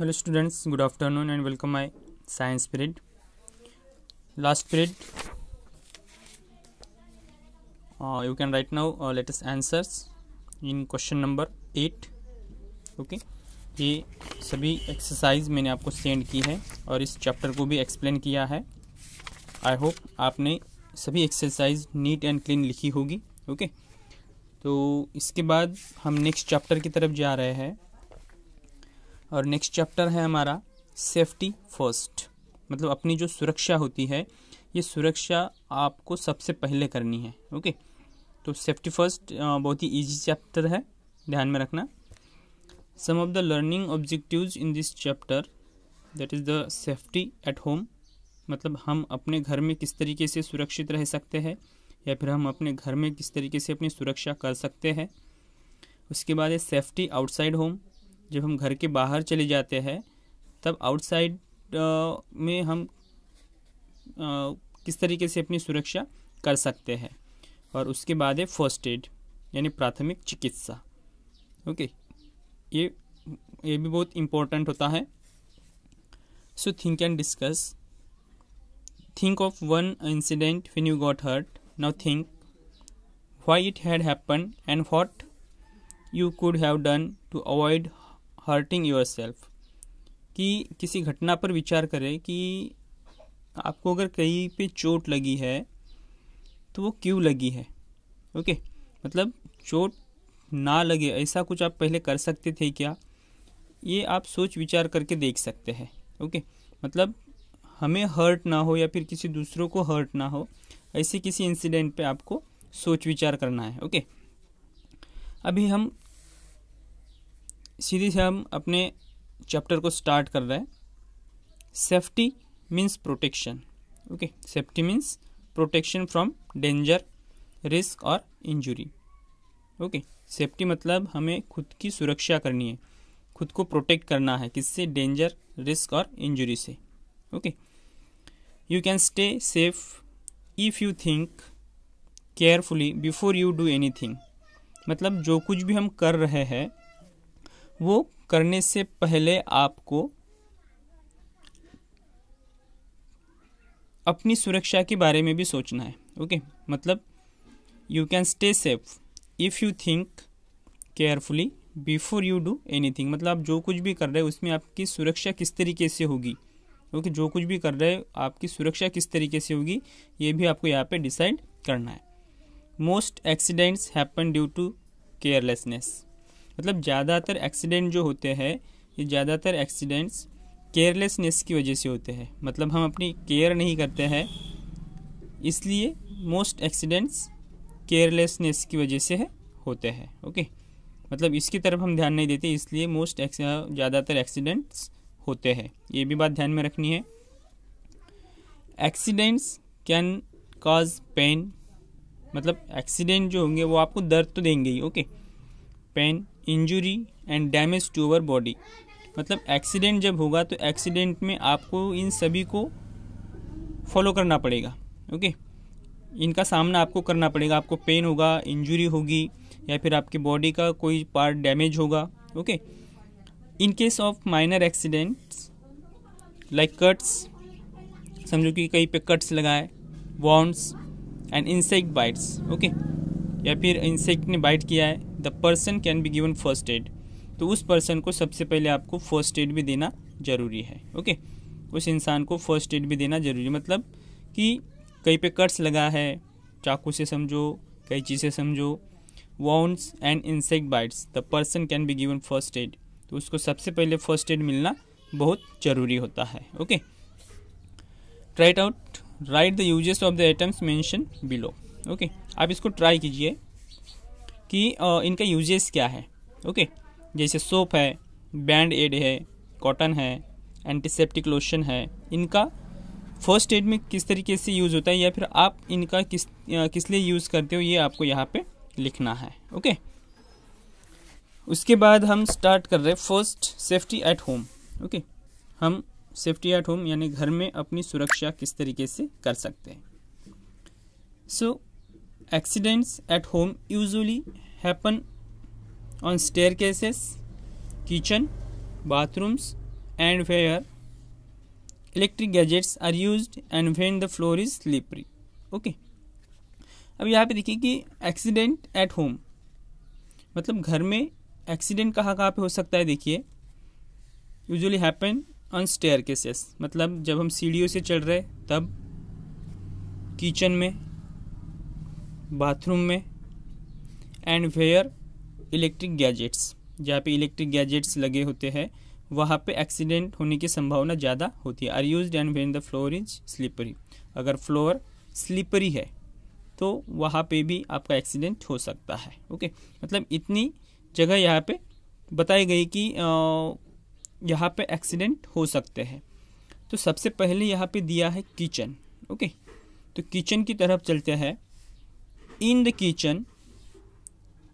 Hello students good afternoon and welcome my science period last period you can write now latest answers in question number eight okay ये सभी exercise मैंने आपको send की है और इस चैप्टर को भी एक्सप्लेन किया है आई होप आपने सभी एक्सरसाइज नीट एंड क्लीन लिखी होगी ओके okay? तो इसके बाद हम नेक्स्ट चैप्टर की तरफ जा रहे हैं और नेक्स्ट चैप्टर है हमारा सेफ्टी फर्स्ट मतलब अपनी जो सुरक्षा होती है ये सुरक्षा आपको सबसे पहले करनी है ओके तो सेफ्टी फर्स्ट बहुत ही ईजी चैप्टर है ध्यान में रखना some of the learning objectives in this chapter that is the safety at home मतलब हम अपने घर में किस तरीके से सुरक्षित रह सकते हैं या फिर हम अपने घर में किस तरीके से अपनी सुरक्षा कर सकते हैं उसके बाद है सेफ्टी आउटसाइड होम जब हम घर के बाहर चले जाते हैं तब आउटसाइड में हम आ, किस तरीके से अपनी सुरक्षा कर सकते हैं और उसके बाद है फर्स्ट एड यानी प्राथमिक चिकित्सा ओके ये ये भी बहुत इम्पोर्टेंट होता है so think and discuss think of one incident when you got hurt now think why it had happen and what you could have done to avoid hurting yourself कि किसी घटना पर विचार करें कि आपको अगर कहीं पे चोट लगी है तो वो क्यों लगी है ओके मतलब चोट ना लगे ऐसा कुछ आप पहले कर सकते थे क्या ये आप सोच विचार करके देख सकते हैं ओके मतलब हमें हर्ट ना हो या फिर किसी दूसरों को हर्ट ना हो ऐसे किसी इंसिडेंट पे आपको सोच विचार करना है ओके अभी हम सीधे से हम अपने चैप्टर को स्टार्ट कर रहे हैं safety means protection okay safety means protection from danger risk और इंजुरी ओके सेफ्टी मतलब हमें खुद की सुरक्षा करनी है खुद को प्रोटेक्ट करना है किससे डेंजर रिस्क और इंजुरी से okay you can stay safe if you think carefully before you do anything मतलब जो कुछ भी हम कर रहे हैं वो करने से पहले आपको अपनी सुरक्षा के बारे में भी सोचना है ओके मतलब you can stay safe if you think carefully before you do anything मतलब आप जो कुछ भी कर रहे हो उसमें आपकी सुरक्षा किस तरीके से होगी ओके okay, जो कुछ भी कर रहे हो आपकी सुरक्षा किस तरीके से होगी ये भी आपको यहाँ पे डिसाइड करना है most accidents happen due to carelessness मतलब ज़्यादातर एक्सीडेंट जो होते हैं ये ज़्यादातर एक्सीडेंट्स केयरलेसनेस की वजह से होते हैं मतलब हम अपनी केयर नहीं करते हैं इसलिए मोस्ट एक्सीडेंट्स केयरलेसनेस की वजह से है होते हैं ओके मतलब इसकी तरफ हम ध्यान नहीं देते इसलिए मोस्ट ज़्यादातर एक्सीडेंट्स होते हैं ये भी बात ध्यान में रखनी है एक्सीडेंट्स कैन कॉज पेन मतलब एक्सीडेंट जो होंगे वो आपको दर्द तो देंगे ही okay pain injury and damage to our body मतलब एक्सीडेंट जब होगा तो एक्सीडेंट में आपको इन सभी को फॉलो करना पड़ेगा ओके इनका सामना आपको करना पड़ेगा आपको पेन होगा इंजुरी होगी या फिर आपकी बॉडी का कोई पार्ट डैमेज होगा okay in case of minor accidents like cuts समझो कि कहीं पे कट्स लगाए wounds and insect bites okay या फिर इंसेक्ट ने बाइट किया है the person can be given first aid तो उस पर्सन को सबसे पहले आपको फर्स्ट एड भी देना ज़रूरी है ओके उस इंसान को फर्स्ट एड भी देना ज़रूरी मतलब कि कहीं पे कट्स लगा है चाकू से समझो कई से समझो wounds and insect bites the person can be given first aid तो उसको सबसे पहले फर्स्ट एड मिलना बहुत ज़रूरी होता है okay try it out write the uses of the items mentioned below okay आप इसको ट्राई कीजिए कि इनका यूजेस क्या है ओके जैसे सोप है बैंड एड है कॉटन है एंटीसेप्टिक लोशन है इनका फर्स्ट एड में किस तरीके से यूज़ होता है या फिर आप इनका किस किस लिए यूज़ करते हो ये आपको यहाँ पे लिखना है ओके उसके बाद हम स्टार्ट कर रहे हैं first safety at home okay हम सेफ्टी एट होम यानी घर में अपनी सुरक्षा किस तरीके से कर सकते हैं सो so, accidents at home usually happen on staircases, kitchen, bathrooms, and where electric gadgets are used and when the floor is slippery. Okay. अब यहाँ पे देखिए कि एक्सीडेंट एट होम मतलब घर में एक्सीडेंट कहाँ कहाँ पे हो सकता है देखिए usually happen on staircases मतलब जब हम सीढ़ियों से चढ़ रहे तब किचन में बाथरूम में एंड वेयर इलेक्ट्रिक गैजेट्स जहाँ पे इलेक्ट्रिक गैजेट्स लगे होते हैं वहाँ पे एक्सीडेंट होने की संभावना ज़्यादा होती है are use and when the floor is slippery अगर फ्लोर स्लीपरी है तो वहाँ पे भी आपका एक्सीडेंट हो सकता है ओके मतलब इतनी जगह यहाँ पे बताई गई कि यहाँ पे एक्सीडेंट हो सकते हैं तो सबसे पहले यहाँ पे दिया है किचन ओके तो किचन की तरफ चलते हैं in the kitchen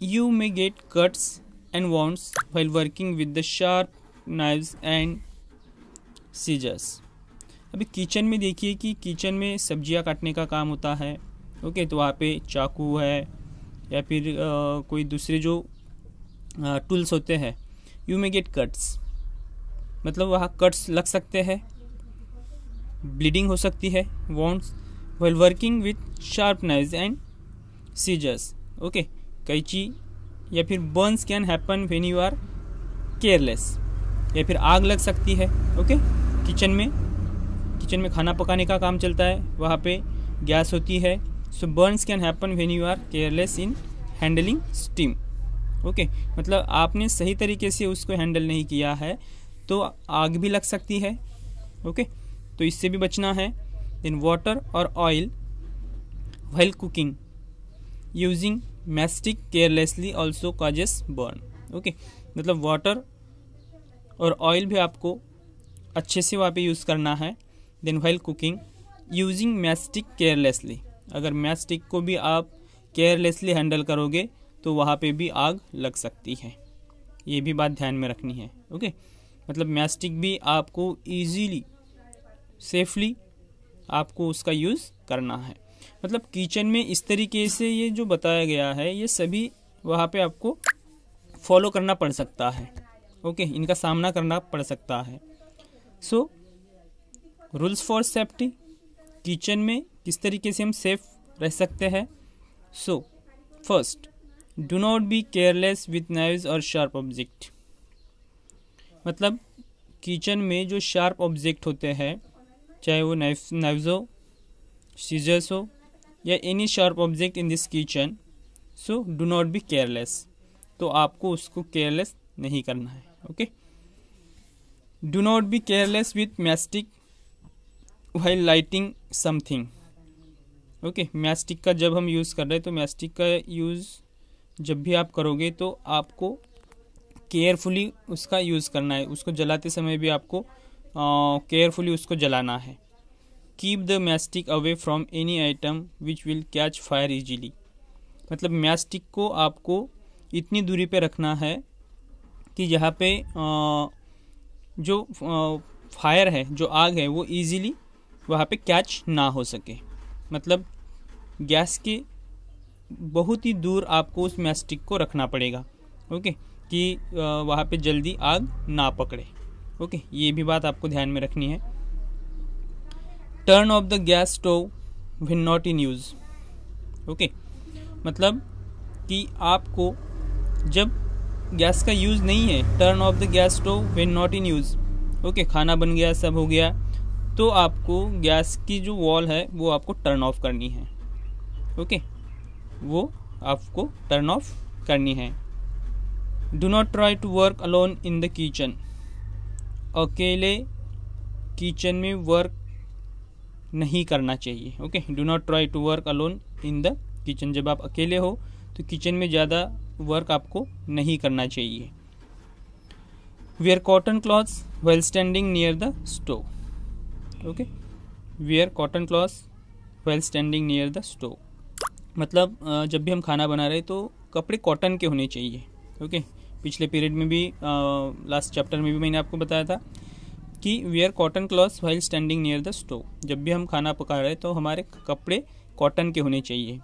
you may get cuts and wounds while working with the sharp knives and scissors अभी किचन में देखिए कि किचन में सब्जियां काटने का काम होता है ओके तो वहाँ पे चाकू है या फिर आ, कोई दूसरे जो टूल्स होते हैं यू मे गेट कट्स मतलब वहाँ कट्स लग सकते हैं ब्लीडिंग हो सकती है wounds while working with sharp knives and scissors okay कैची या फिर burns can happen when you are careless या फिर आग लग सकती है ओके किचन में किचन में खाना पकाने का काम चलता है वहाँ पे गैस होती है so burns can happen when you are careless in handling steam okay मतलब आपने सही तरीके से उसको हैंडल नहीं किया है तो आग भी लग सकती है ओके okay? तो इससे भी बचना है देन वाटर और oil while cooking using matchstick carelessly also causes burn okay मतलब वाटर और ऑयल भी आपको अच्छे से वहाँ पे यूज़ करना है then while cooking using matchstick carelessly अगर मैस्टिक को भी आप केयरलेसली हैंडल करोगे तो वहाँ पे भी आग लग सकती है ये भी बात ध्यान में रखनी है ओके मतलब मैस्टिक भी आपको ईजीली सेफली आपको उसका यूज़ करना है मतलब किचन में इस तरीके से ये जो बताया गया है ये सभी वहाँ पे आपको फॉलो करना पड़ सकता है ओके इनका सामना करना पड़ सकता है so rules for safety kitchen में किस तरीके से हम सेफ रह सकते हैं so first do not be careless with knives और शार्प ऑब्जेक्ट मतलब किचन में जो शार्प ऑब्जेक्ट होते हैं चाहे वो नाइफ नाइव्स हो सीजर्स हो या any sharp object in this kitchen so do not be careless तो आपको उसको केयरलेस नहीं करना है okay do not be careless with matchstick while lighting something okay matchstick का जब हम यूज़ कर रहे हैं तो मैस्टिक का यूज़ जब भी आप करोगे तो आपको केयरफुली उसका यूज़ करना है उसको जलाते समय भी आपको केयरफुली उसको जलाना है keep the matchstick away from any item which will catch fire easily मतलब मैस्टिक को आपको इतनी दूरी पे रखना है कि यहाँ पे जो फायर है जो आग है वो इजीली वहाँ पे कैच ना हो सके मतलब गैस के बहुत ही दूर आपको उस मैस्टिक को रखना पड़ेगा ओके कि वहाँ पे जल्दी आग ना पकड़े ओके ये भी बात आपको ध्यान में रखनी है turn off the gas stove when not in use okay मतलब कि आपको जब गैस का यूज़ नहीं है turn off the gas stove when not in use okay खाना बन गया सब हो गया तो आपको गैस की जो वॉल है वो आपको टर्न ऑफ करनी है ओके okay? वो आपको टर्न ऑफ करनी है do not try to work alone in the kitchen अकेले किचन में वर्क नहीं करना चाहिए okay do not try to work alone in the kitchen जब आप अकेले हो तो किचन में ज़्यादा वर्क आपको नहीं करना चाहिए wear cotton clothes while standing near the stove okay wear cotton clothes while standing near the stove मतलब जब भी हम खाना बना रहे तो कपड़े कॉटन के होने चाहिए ओके okay? पिछले पीरियड में भी लास्ट चैप्टर में भी मैंने आपको बताया था कि wear cotton cloth while standing near the stove जब भी हम खाना पका रहे तो हमारे कपड़े कॉटन के होने चाहिए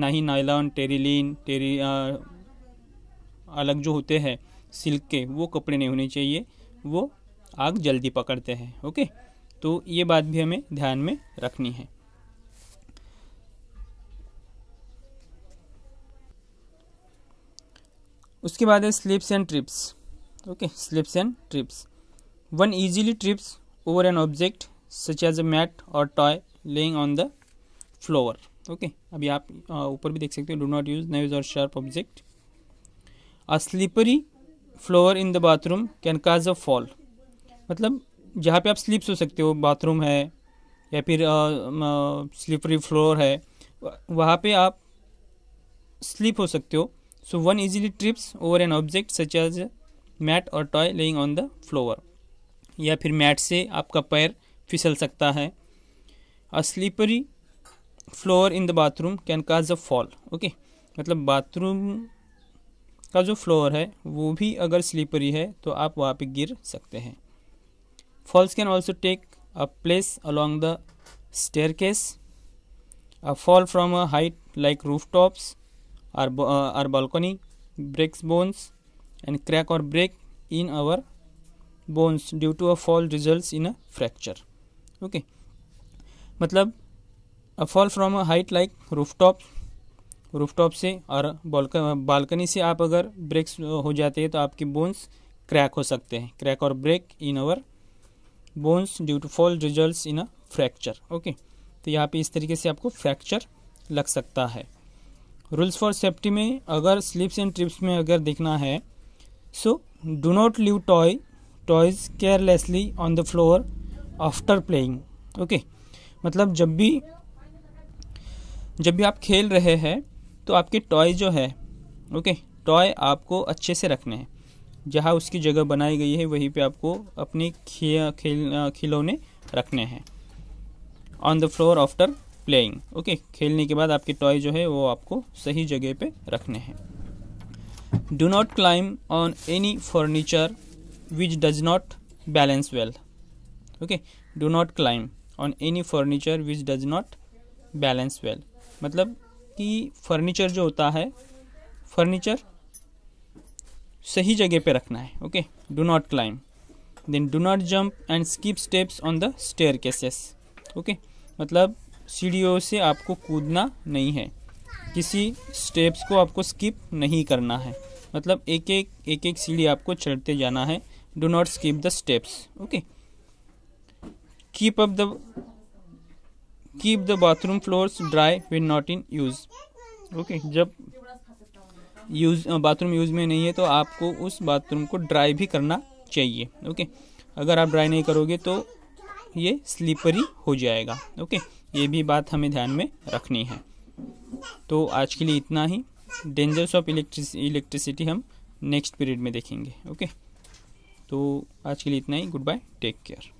ना ही नायलॉन टेरिलीन टेरी आ, अलग जो होते हैं सिल्क के वो कपड़े नहीं होने चाहिए वो आग जल्दी पकड़ते हैं ओके तो ये बात भी हमें ध्यान में रखनी है उसके बाद है slips and trips okay slips and trips one easily trips over an object such as a mat और toy laying on the floor. Okay अभी आप ऊपर भी देख सकते हो डू नॉट यूज नाइव्स और sharp object a slippery floor in the bathroom can cause a fall मतलब जहाँ पे आप स्लिप्स हो सकते हो बाथरूम है या फिर स्लीपरी uh, फ्लोर uh, है वहाँ पे आप स्लिप हो सकते हो so one easily trips over an object such as mat और toy laying on the floor या फिर मैट से आपका पैर फिसल सकता है a slippery floor in the bathroom can cause a fall okay मतलब बाथरूम का जो फ्लोर है वो भी अगर स्लीपरी है तो आप वहाँ पे गिर सकते हैं falls can also take a place along the staircase a fall from a height like roof tops or or balcony breaks bones and crack और break in our bones due to a fall result in a fracture okay मतलब a fall from a height like roof top roof top से और balcony से आप अगर breaks हो जाते हैं तो आपके बोन्स क्रैक हो सकते हैं क्रैक और break in our bones due to fall result in a fracture okay तो यहाँ पे इस तरीके से आपको फ्रैक्चर लग सकता है रूल्स फॉर सेफ्टी में अगर स्लिप्स एंड ट्रिप्स में अगर देखना है so do not leave toy toys carelessly on the floor after playing okay मतलब जब भी जब भी आप खेल रहे हैं तो आपके टॉय जो है ओके टॉय आपको अच्छे से रखने हैं जहाँ उसकी जगह बनाई गई है वहीं पे आपको अपने खेल खिलौने रखने हैं on the floor after playing okay खेलने के बाद आपके टॉय जो है वो आपको सही जगह पे रखने हैं do not climb on any furniture which does not balance well okay do not climb on any furniture which does not balance well मतलब कि furniture जो होता है furniture सही जगह पे रखना है okay do not climb then do not jump and skip steps on the staircases okay okay मतलब सीढ़ियों से आपको कूदना नहीं है किसी स्टेप्स को आपको स्किप नहीं करना है मतलब एक एक एक एक सीढ़ी आपको चढ़ते जाना है do not skip the steps okay keep up the keep the bathroom floors dry when not in use okay जब यूज बाथरूम यूज में नहीं है तो आपको उस बाथरूम को ड्राई भी करना चाहिए ओके अगर आप ड्राई नहीं करोगे तो ये स्लीपरी हो जाएगा ओके ये भी बात हमें ध्यान में रखनी है तो आज के लिए इतना ही डेंजर्स ऑफ इलेक्ट्रिस इलेक्ट्रिसिटी हम नेक्स्ट पीरियड में देखेंगे ओके तो आज के लिए इतना ही गुड बाय टेक केयर